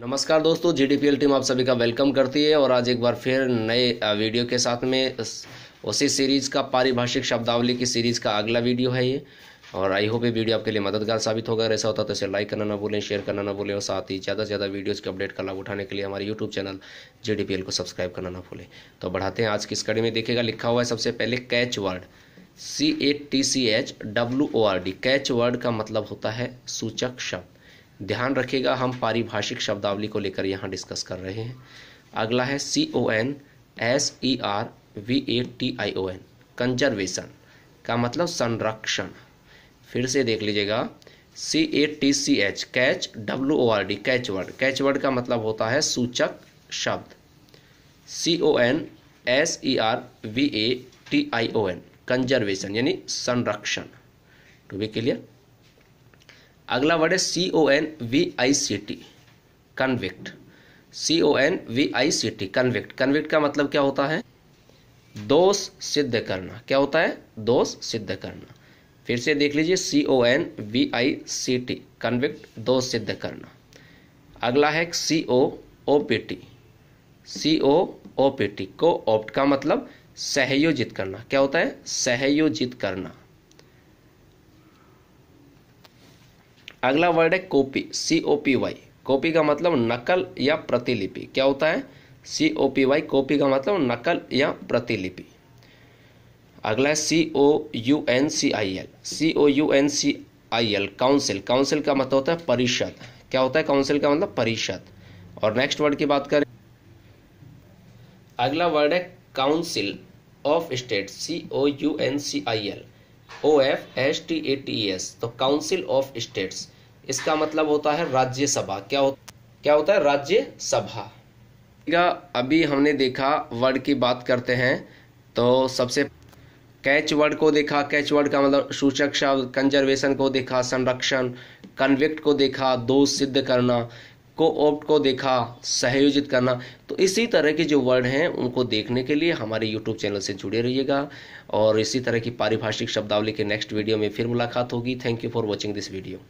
नमस्कार दोस्तों G D team आप सभी का वेलकम करती है और आज एक बार फिर नए वीडियो के साथ में उसी सीरीज़ का पारिभाषिक शब्दावली की सीरीज़ का अगला वीडियो है ये और आई होप ये वीडियो आपके लिए मददगार साबित होगा ऐसा होता तो इसे लाइक करना ना भूलें शेयर करना ना भूलें और साथ ही ज़्यादा से ज़्यादा वीडियोज़ के अपडेट का लाभ उठाने के लिए हमारे यूट्यूब चैनल जी को सब्सक्राइब करना ना भूलें तो बढ़ाते हैं आज की स्कड़ी में देखेगा लिखा हुआ है सबसे पहले catch word C A T C H W O R D catch word का मतलब होता है सूचक शब्द ध्यान रखिएगा हम पारिभाषिक शब्दावली को लेकर यहाँ डिस्कस कर रहे हैं अगला है C O N S E R V A T I O N conservation का मतलब संरक्षण फिर से देख लीजिएगा C A T C H catch W O R D catch word catch word का मतलब होता है सूचक शब्द C O N S E R V A T I O N conservation यानी संरक्षण टू बी क्लियर अगला वर्ड है C O N V I C T convict C O N V I C T convict convict का मतलब क्या होता है दोष सिद्ध करना क्या होता है दोष सिद्ध करना फिर से देख लीजिए C O N V I C T convict दोष सिद्ध करना अगला है C O O P T C O O P T को ऑप्ट का मतलब सहयोजित करना क्या होता है सहयोजित करना अगला वर्ड है copy C O P Y copy का मतलब नकल या प्रतिलिपि क्या होता है C O P Y copy का मतलब नकल या प्रतिलिपि अगला है C O U N C I L C O U N C I L council council का मतलब होता है परिषद क्या होता है काउंसिल का मतलब परिषद और नेक्स्ट वर्ड की बात करें अगला वर्ड है council of state C O U N C I L O F S T A T S तो काउंसिल ऑफ स्टेट्स इसका मतलब होता है राज्यसभा क्या हो क्या होता है राज्य सभा अभी हमने देखा वर्ड की बात करते हैं तो सबसे कैच वर्ड को देखा कैच वर्ड का मतलब सूचक शब्द कंजर्वेशन को देखा संरक्षण कन्विक्ट को देखा दोष सिद्ध करना को ऑप्ट को देखा सहयोजित करना तो इसी तरह के जो वर्ड हैं उनको देखने के लिए हमारे यूट्यूब चैनल से जुड़े रहिएगा और इसी तरह की पारिभाषिक शब्दावली के नेक्स्ट वीडियो में फिर मुलाकात होगी thank you for watching this video